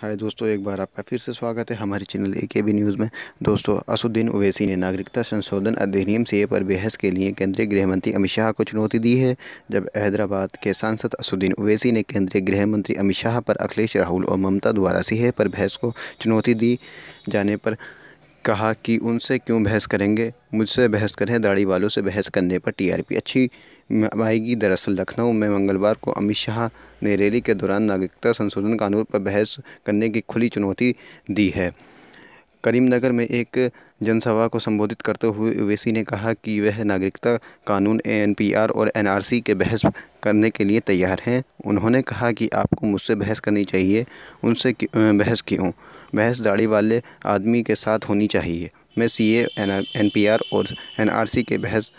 हाय दोस्तों एक बार आपका फिर से स्वागत है हमारे चैनल ए के बी न्यूज़ में दोस्तों असुद्दीन ओवैसी ने नागरिकता संशोधन अधिनियम से पर बहस के लिए केंद्रीय गृह मंत्री अमित शाह को चुनौती दी है जब हैदराबाद के सांसद असुद्दीन ओवैसी ने केंद्रीय गृह मंत्री अमित शाह पर अखिलेश राहुल और ममता द्वारा सीहे पर बहस को चुनौती दी जाने पर कहा कि उनसे क्यों बहस करेंगे मुझसे बहस करें दाढ़ी वालों से बहस करने पर टी अच्छी आएगी दरअसल लखनऊ में मंगलवार को अमित शाह ने रैली के दौरान नागरिकता संशोधन कानून पर बहस करने की खुली चुनौती दी है करीमनगर में एक जनसभा को संबोधित करते हुए ओवैसी ने कहा कि वह नागरिकता कानून एनपीआर और एनआरसी के बहस करने के लिए तैयार हैं उन्होंने कहा कि आपको मुझसे बहस करनी चाहिए उनसे बहस क्यों बहस दाढ़ी वाले आदमी के साथ होनी चाहिए मैं C A N P R और एन आर सी के बहस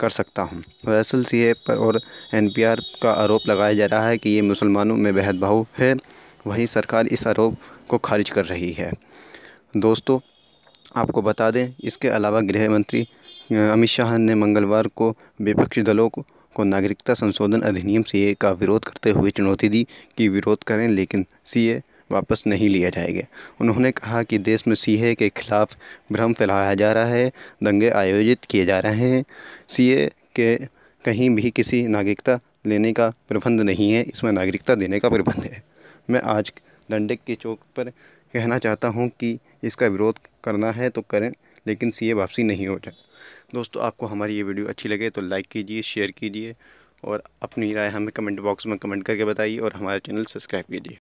कर सकता हूँ दरअसल सी ए पर और एन पी आर का आरोप लगाया जा रहा है कि ये मुसलमानों में भेदभाव है वहीं सरकार इस आरोप को खारिज कर रही है दोस्तों आपको बता दें इसके अलावा गृह मंत्री अमित शाह ने मंगलवार को विपक्षी दलों को को नागरिकता संशोधन अधिनियम सीए का विरोध करते हुए चुनौती दी कि विरोध करें लेकिन सीए वापस नहीं लिया जाएगा उन्होंने कहा कि देश में सीए के खिलाफ भ्रम फैलाया जा रहा है दंगे आयोजित किए जा रहे हैं सीए के कहीं भी किसी नागरिकता लेने का प्रबंध नहीं है इसमें नागरिकता देने का प्रबंध है मैं आज दंडक के चौक पर कहना चाहता हूँ कि इसका विरोध करना है तो करें लेकिन सी वापसी नहीं हो जाए दोस्तों आपको हमारी ये वीडियो अच्छी लगे तो लाइक कीजिए शेयर कीजिए और अपनी राय हमें कमेंट बॉक्स में कमेंट करके बताइए और हमारा चैनल सब्सक्राइब कीजिए